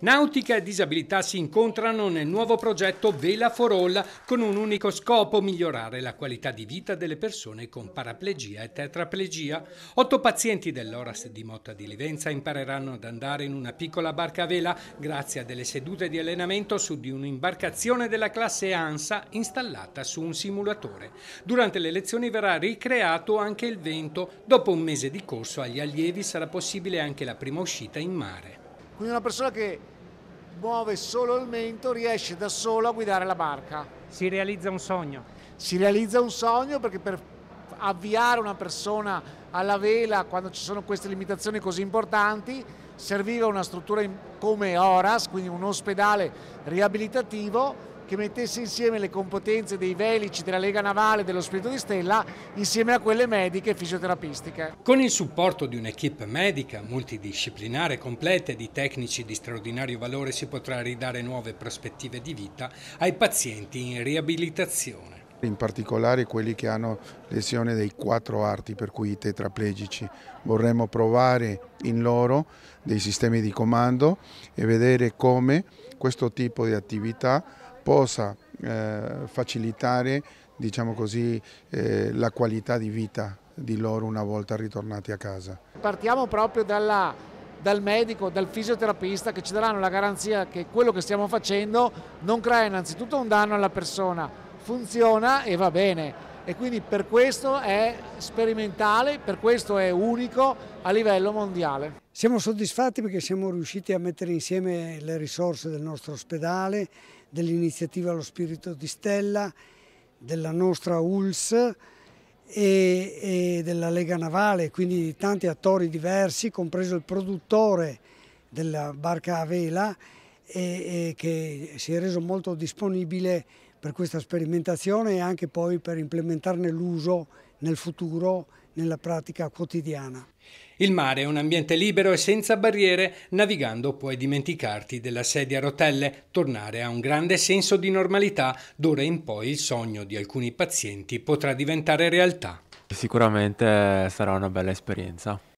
Nautica e disabilità si incontrano nel nuovo progetto Vela for All con un unico scopo, migliorare la qualità di vita delle persone con paraplegia e tetraplegia. Otto pazienti dell'Oras di Motta di Livenza impareranno ad andare in una piccola barca a vela grazie a delle sedute di allenamento su di un'imbarcazione della classe ANSA installata su un simulatore. Durante le lezioni verrà ricreato anche il vento. Dopo un mese di corso agli allievi sarà possibile anche la prima uscita in mare. Quindi una persona che muove solo il mento riesce da solo a guidare la barca. Si realizza un sogno. Si realizza un sogno perché per avviare una persona alla vela quando ci sono queste limitazioni così importanti serviva una struttura come Oras, quindi un ospedale riabilitativo che mettesse insieme le competenze dei velici della Lega Navale dello Spirito di Stella insieme a quelle mediche e fisioterapistiche. Con il supporto di un'equipe medica multidisciplinare completa e di tecnici di straordinario valore si potrà ridare nuove prospettive di vita ai pazienti in riabilitazione in particolare quelli che hanno lesione dei quattro arti, per cui i tetraplegici. Vorremmo provare in loro dei sistemi di comando e vedere come questo tipo di attività possa eh, facilitare diciamo così, eh, la qualità di vita di loro una volta ritornati a casa. Partiamo proprio dalla, dal medico, dal fisioterapista che ci daranno la garanzia che quello che stiamo facendo non crea innanzitutto un danno alla persona, funziona e va bene e quindi per questo è sperimentale, per questo è unico a livello mondiale. Siamo soddisfatti perché siamo riusciti a mettere insieme le risorse del nostro ospedale, dell'iniziativa Lo Spirito di Stella, della nostra ULS e, e della Lega Navale, quindi tanti attori diversi, compreso il produttore della barca a vela e, e che si è reso molto disponibile per questa sperimentazione e anche poi per implementarne l'uso nel futuro nella pratica quotidiana. Il mare è un ambiente libero e senza barriere, navigando puoi dimenticarti della sedia a rotelle, tornare a un grande senso di normalità, d'ora in poi il sogno di alcuni pazienti potrà diventare realtà. Sicuramente sarà una bella esperienza.